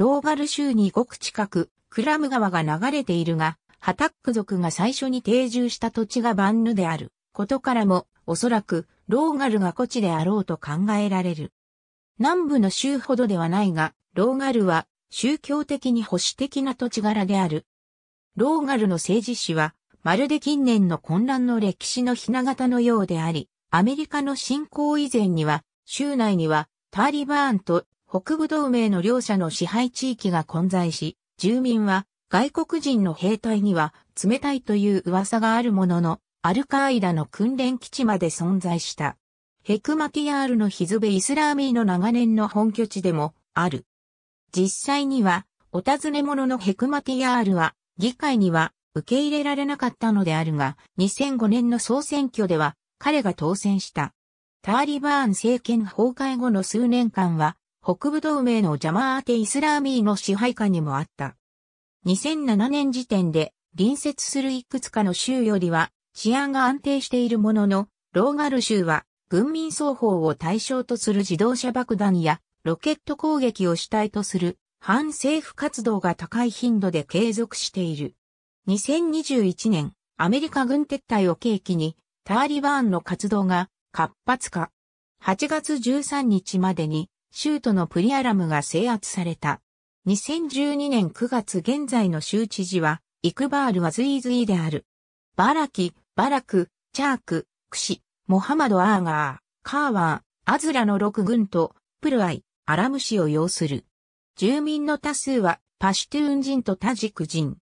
ローガル州にごく近く、クラム川が流れているが、ハタック族が最初に定住した土地がバンヌであることからも、おそらくローガルが古地であろうと考えられる。南部の州ほどではないが、ローガルは宗教的に保守的な土地柄である。ローガルの政治史は、まるで近年の混乱の歴史のひな形のようであり、アメリカの侵攻以前には、州内にはターリバーンと北部同盟の両者の支配地域が混在し、住民は外国人の兵隊には冷たいという噂があるものの、アルカーイダの訓練基地まで存在した。ヘクマティアールのヒズベ・イスラーミーの長年の本拠地でもある。実際には、お尋ね者のヘクマティアールは、議会には受け入れられなかったのであるが、2005年の総選挙では彼が当選した。ターリバーン政権崩壊後の数年間は、北部同盟のジャマーテ・イスラーミーの支配下にもあった。2007年時点で隣接するいくつかの州よりは治安が安定しているものの、ローガル州は軍民双方を対象とする自動車爆弾やロケット攻撃を主体とする反政府活動が高い頻度で継続している。2021年、アメリカ軍撤退を契機にターリバーンの活動が活発化。8月13日までに州都のプリアラムが制圧された。2012年9月現在の州知事は、イクバールはズイズイである。バラキ、バラク、チャーク、クシ、モハマド・アーガー、カーワー、アズラの6軍と、プルアイ、アラム市を要する。住民の多数は、パシュトゥーン人とタジク人。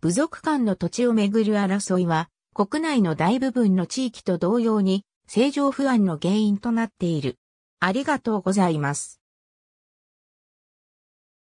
部族間の土地をめぐる争いは、国内の大部分の地域と同様に、政情不安の原因となっている。ありがとうございます。